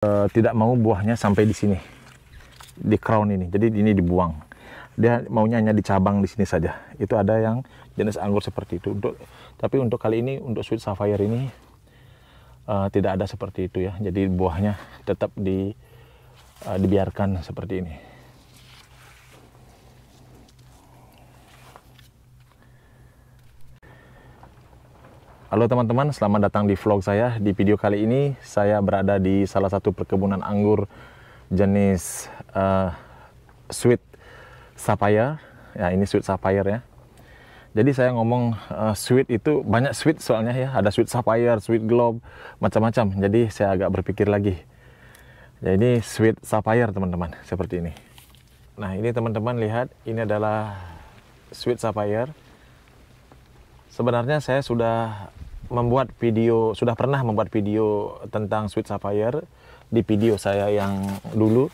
Eh, tidak mau buahnya sampai di sini di crown ini jadi ini dibuang dia maunya hanya di cabang di sini saja itu ada yang jenis anggur seperti itu untuk tapi untuk kali ini untuk sweet sapphire ini uh, tidak ada seperti itu ya jadi buahnya tetap di uh, dibiarkan seperti ini Halo teman-teman, selamat datang di vlog saya. Di video kali ini saya berada di salah satu perkebunan anggur jenis uh, sweet sapphire. Ya, ini sweet sapphire ya. Jadi saya ngomong uh, sweet itu banyak sweet soalnya ya, ada sweet sapphire, sweet globe, macam-macam. Jadi saya agak berpikir lagi. ya ini sweet sapphire teman-teman, seperti ini. Nah, ini teman-teman lihat, ini adalah sweet sapphire Sebenarnya saya sudah membuat video, sudah pernah membuat video tentang Sweet Sapphire di video saya yang dulu.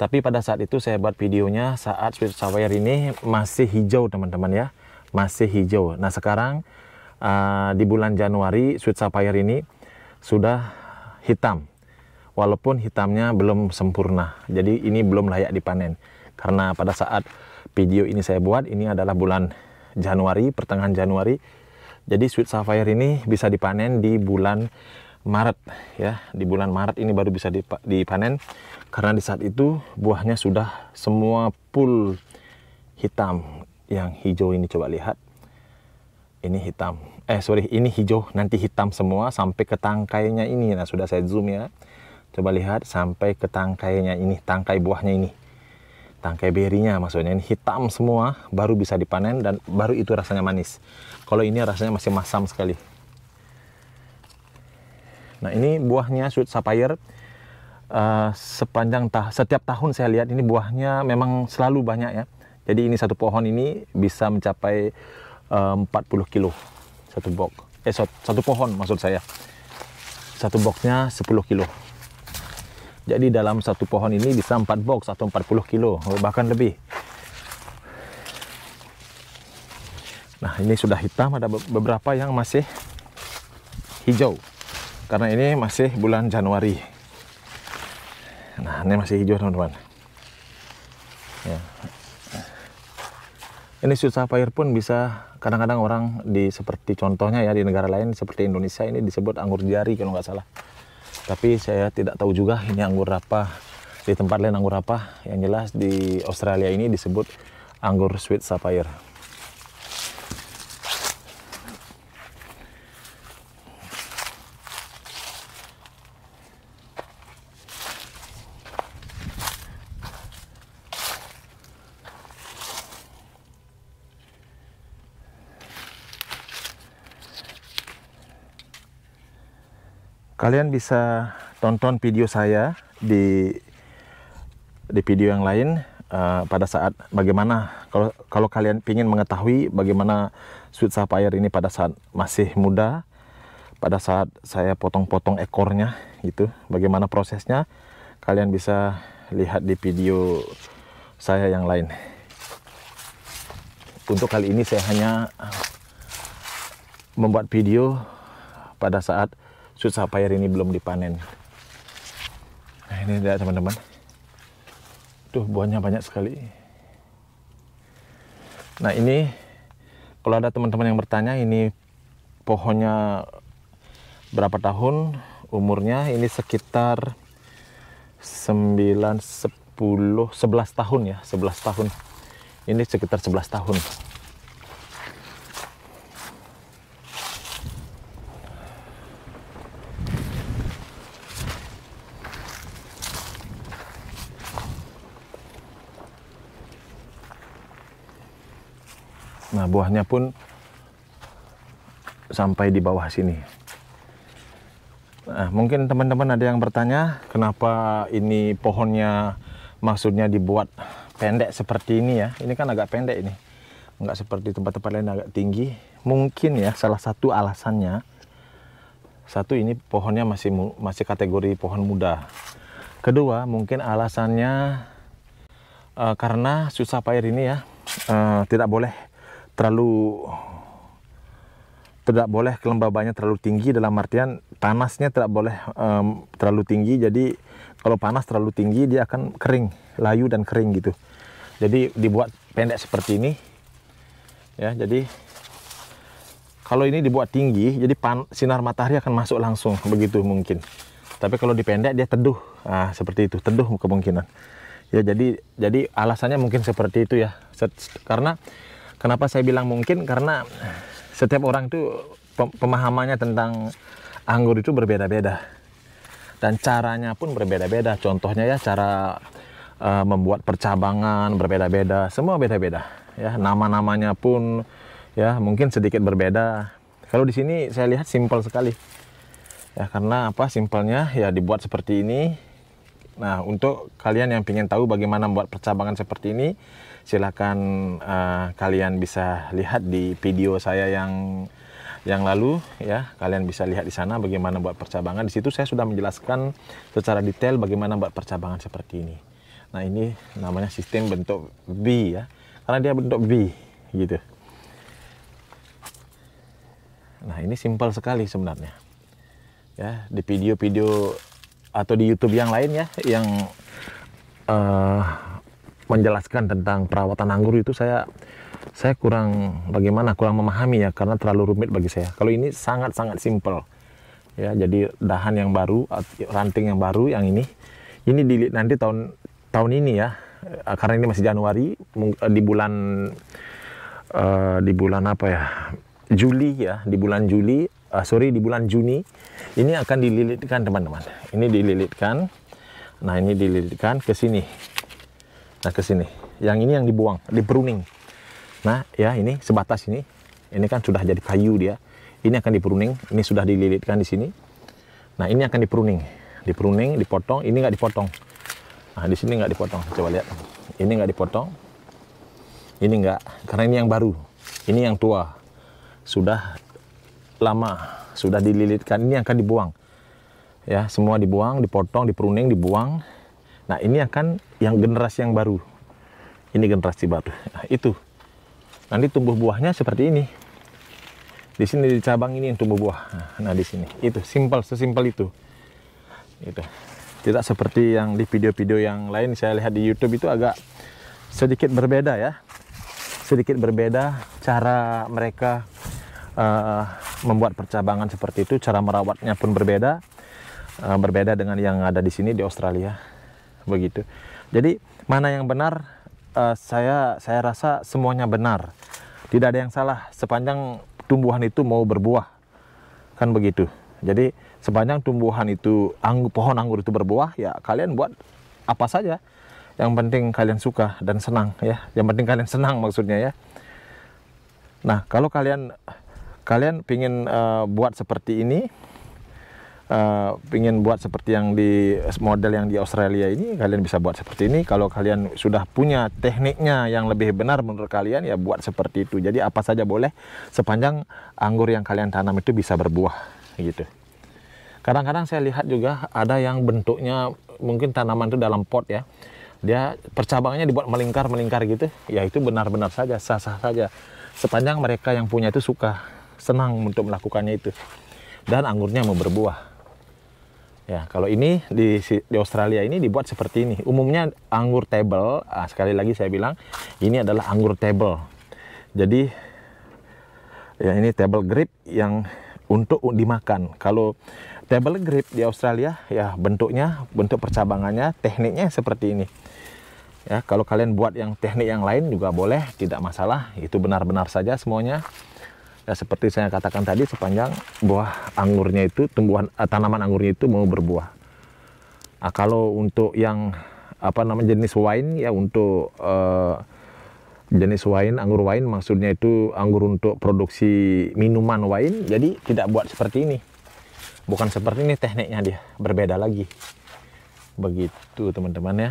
Tapi pada saat itu saya buat videonya saat Sweet Sapphire ini masih hijau teman-teman ya. Masih hijau. Nah sekarang uh, di bulan Januari Sweet Sapphire ini sudah hitam. Walaupun hitamnya belum sempurna. Jadi ini belum layak dipanen. Karena pada saat video ini saya buat ini adalah bulan Januari, pertengahan Januari. Jadi sweet sapphire ini bisa dipanen di bulan Maret ya. Di bulan Maret ini baru bisa dipanen karena di saat itu buahnya sudah semua full hitam. Yang hijau ini coba lihat. Ini hitam. Eh sorry, ini hijau nanti hitam semua sampai ke tangkainya ini. Nah, sudah saya zoom ya. Coba lihat sampai ke tangkainya ini, tangkai buahnya ini tangkai berinya maksudnya ini hitam semua baru bisa dipanen dan baru itu rasanya manis kalau ini rasanya masih masam sekali nah ini buahnya sweet sapphire uh, sepanjang ta setiap tahun saya lihat ini buahnya memang selalu banyak ya jadi ini satu pohon ini bisa mencapai eh, uh, 40 kilo satu box eh satu pohon maksud saya satu boxnya 10 kilo jadi dalam satu pohon ini bisa 4 box atau 40 kilo, bahkan lebih. Nah, ini sudah hitam, ada beberapa yang masih hijau. Karena ini masih bulan Januari. Nah, ini masih hijau, teman-teman. Ya. Ini susah air pun bisa kadang-kadang orang di seperti contohnya ya di negara lain seperti Indonesia ini disebut anggur jari kalau nggak salah tapi saya tidak tahu juga ini anggur apa di tempat lain anggur apa yang jelas di Australia ini disebut anggur sweet sapphire Kalian bisa tonton video saya di di video yang lain uh, pada saat bagaimana kalau kalau kalian ingin mengetahui bagaimana sweet sapphire ini pada saat masih muda, pada saat saya potong-potong ekornya gitu, bagaimana prosesnya kalian bisa lihat di video saya yang lain. Untuk kali ini saya hanya membuat video pada saat susah payah ini belum dipanen. Nah ini dia teman-teman. Tuh buahnya banyak sekali. Nah ini kalau ada teman-teman yang bertanya ini pohonnya berapa tahun umurnya ini sekitar 9 10 11 tahun ya 11 tahun ini sekitar 11 tahun Nah, buahnya pun sampai di bawah sini. Nah, mungkin teman-teman ada yang bertanya, kenapa ini pohonnya maksudnya dibuat pendek seperti ini ya. Ini kan agak pendek ini. Enggak seperti tempat-tempat lain agak tinggi. Mungkin ya salah satu alasannya satu ini pohonnya masih masih kategori pohon muda. Kedua, mungkin alasannya uh, karena susah air ini ya uh, tidak boleh terlalu tidak boleh kelembabannya terlalu tinggi dalam artian panasnya tidak boleh um, terlalu tinggi jadi kalau panas terlalu tinggi dia akan kering layu dan kering gitu jadi dibuat pendek seperti ini ya jadi kalau ini dibuat tinggi jadi pan, sinar matahari akan masuk langsung begitu mungkin tapi kalau dipendek dia teduh nah, seperti itu teduh kemungkinan ya jadi jadi alasannya mungkin seperti itu ya karena Kenapa saya bilang mungkin? Karena setiap orang itu pemahamannya tentang anggur itu berbeda-beda dan caranya pun berbeda-beda. Contohnya ya cara uh, membuat percabangan berbeda-beda, semua beda-beda. Ya nama-namanya pun ya mungkin sedikit berbeda. Kalau di sini saya lihat simpel sekali. Ya karena apa simpelnya ya dibuat seperti ini. Nah untuk kalian yang ingin tahu bagaimana membuat percabangan seperti ini, silahkan uh, eh, kalian bisa lihat di video saya yang yang lalu ya kalian bisa lihat di sana bagaimana buat percabangan di situ saya sudah menjelaskan secara detail bagaimana buat percabangan seperti ini nah ini namanya sistem bentuk V ya karena dia bentuk V gitu nah ini simpel sekali sebenarnya ya di video-video atau di YouTube yang lain ya yang uh, menjelaskan tentang perawatan anggur itu saya saya kurang bagaimana kurang memahami ya karena terlalu rumit bagi saya. Kalau ini sangat-sangat simpel. Ya, jadi dahan yang baru, ranting yang baru yang ini ini di, nanti tahun tahun ini ya. Eh, karena ini masih Januari eh, di bulan uh, di bulan apa ya? Juli ya, di bulan Juli, uh, sorry di bulan Juni ini akan dililitkan teman-teman. Ini dililitkan. Nah, ini dililitkan ke sini Nah, ke sini. Yang ini yang dibuang, di pruning. Nah, ya ini sebatas ini. Ini kan sudah jadi kayu dia. Ini akan di pruning, ini sudah dililitkan di sini. Nah, ini akan di pruning. Di pruning, dipotong, ini nggak dipotong. Nah, di sini nggak dipotong. Coba lihat. Ini nggak dipotong. Ini nggak, karena ini yang baru. Ini yang tua. Sudah lama, sudah dililitkan. Ini akan dibuang. Ya, semua dibuang, dipotong, diperuning, dibuang. Nah ini akan yang generasi yang baru. Ini generasi baru. Nah, itu nanti tumbuh buahnya seperti ini. Di sini di cabang ini yang tumbuh buah. Nah di sini itu simpel sesimpel itu. Itu tidak seperti yang di video-video yang lain saya lihat di YouTube itu agak sedikit berbeda ya. Sedikit berbeda cara mereka uh, membuat percabangan seperti itu, cara merawatnya pun berbeda, uh, berbeda dengan yang ada di sini di Australia. begitu. Jadi mana yang benar uh, saya saya rasa semuanya benar. Tidak ada yang salah sepanjang tumbuhan itu mau berbuah. Kan begitu. Jadi sepanjang tumbuhan itu anggur, pohon anggur itu berbuah ya kalian buat apa saja yang penting kalian suka dan senang ya yang penting kalian senang maksudnya ya nah kalau kalian kalian ingin uh, eh, buat seperti ini Eh, pingin buat seperti yang di model yang di Australia ini, kalian bisa buat seperti ini. Kalau kalian sudah punya tekniknya yang lebih benar menurut kalian, ya buat seperti itu. Jadi apa saja boleh sepanjang anggur yang kalian tanam itu bisa berbuah gitu. Kadang-kadang saya lihat juga ada yang bentuknya mungkin tanaman itu dalam pot ya. Dia percabangannya dibuat melingkar-melingkar gitu. Ya itu benar-benar saja, sah-sah saja. Sepanjang mereka yang punya itu suka, senang untuk melakukannya itu. Dan anggurnya mau berbuah. Ya, kalau ini di, di Australia ini dibuat seperti ini. Umumnya anggur table, ah, sekali lagi saya bilang, ini adalah anggur table. Jadi, ya ini table grip yang untuk dimakan. Kalau table grip di Australia, ya bentuknya, bentuk percabangannya, tekniknya seperti ini. Ya, kalau kalian buat yang teknik yang lain juga boleh, tidak masalah. Itu benar-benar saja semuanya. Ya seperti saya katakan tadi sepanjang buah anggurnya itu tumbuhan uh, tanaman anggurnya itu mau berbuah. Nah, kalau untuk yang apa namanya jenis wine ya untuk uh, jenis wine anggur wine maksudnya itu anggur untuk produksi minuman wine jadi tidak buat seperti ini bukan seperti ini tekniknya dia berbeda lagi begitu teman-teman ya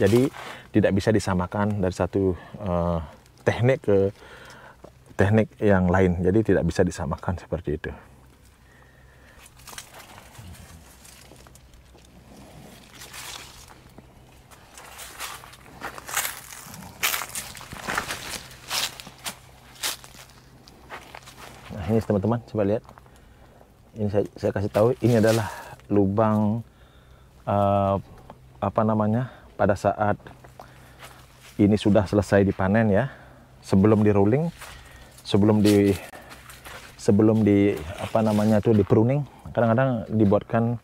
jadi tidak bisa disamakan dari satu uh, teknik ke teknik yang lain. Jadi tidak bisa disamakan seperti itu. Nah, ini teman-teman, coba lihat. Ini saya, saya kasih tahu, ini adalah lubang uh, apa namanya pada saat ini sudah selesai dipanen ya, sebelum di rolling sebelum di sebelum di apa namanya itu di pruning kadang-kadang dibuatkan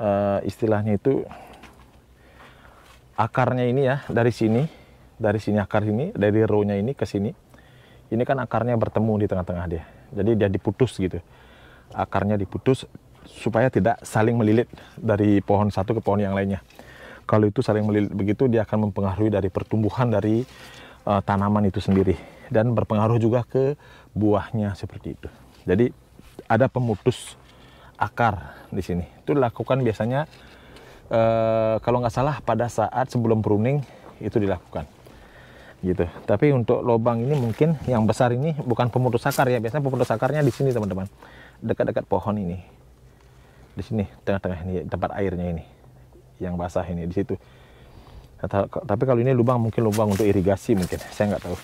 uh, istilahnya itu akarnya ini ya dari sini dari sini akar ini dari row ini ke sini ini kan akarnya bertemu di tengah-tengah dia jadi dia diputus gitu akarnya diputus supaya tidak saling melilit dari pohon satu ke pohon yang lainnya kalau itu saling melilit begitu dia akan mempengaruhi dari pertumbuhan dari uh, tanaman itu sendiri dan berpengaruh juga ke buahnya seperti itu. Jadi ada pemutus akar di sini. Itu dilakukan biasanya e, kalau nggak salah pada saat sebelum pruning itu dilakukan. Gitu. Tapi untuk lubang ini mungkin yang besar ini bukan pemutus akar ya. Biasanya pemutus akarnya di sini teman-teman. Dekat-dekat pohon ini. Di sini tengah-tengah ini tempat airnya ini. Yang basah ini di situ. Nah, tapi kalau ini lubang mungkin lubang untuk irigasi mungkin. Saya nggak tahu.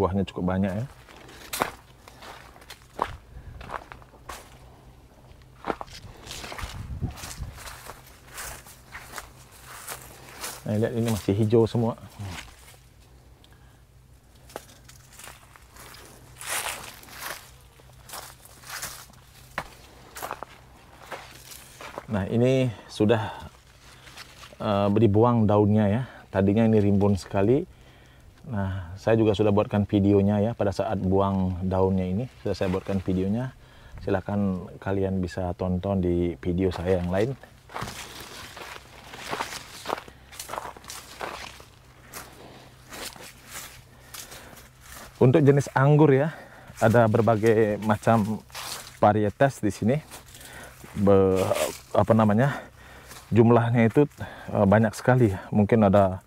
buahnya cukup banyak ya. Nah, lihat ini masih hijau semua. Nah, ini sudah uh, beri buang daunnya ya. Tadinya ini rimbun sekali Nah, saya juga sudah buatkan videonya ya pada saat buang daunnya ini. Sudah saya buatkan videonya. Silahkan kalian bisa tonton di video saya yang lain. Untuk jenis anggur ya, ada berbagai macam varietas di sini. Be, apa namanya? Jumlahnya itu eh, banyak sekali. Mungkin ada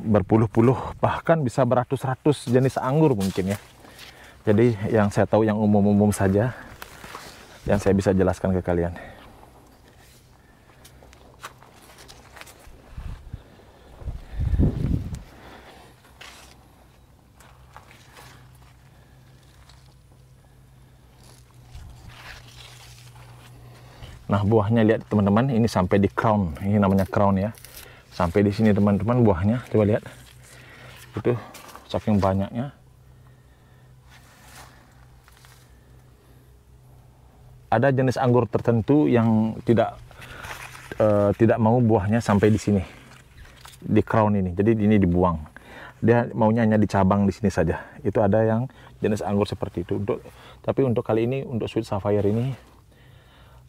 berpuluh-puluh bahkan bisa beratus-ratus jenis anggur mungkin ya. Jadi yang saya tahu yang umum-umum saja yang saya bisa jelaskan ke kalian. Nah buahnya lihat teman-teman ini sampai di crown, ini namanya crown ya sampai di sini teman-teman buahnya coba lihat itu saking banyaknya ada jenis anggur tertentu yang tidak e, tidak mau buahnya sampai di sini di crown ini jadi ini dibuang dia maunya hanya di cabang di sini saja itu ada yang jenis anggur seperti itu untuk tapi untuk kali ini untuk sweet sapphire ini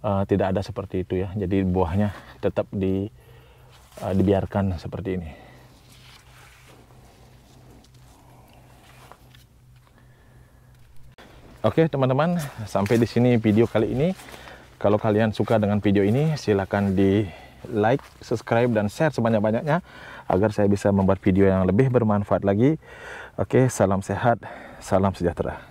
e, tidak ada seperti itu ya jadi buahnya tetap di uh, dibiarkan seperti ini. Oke teman-teman, sampai di sini video kali ini. Kalau kalian suka dengan video ini, silahkan di like, subscribe, dan share sebanyak-banyaknya agar saya bisa membuat video yang lebih bermanfaat lagi. Oke, salam sehat, salam sejahtera.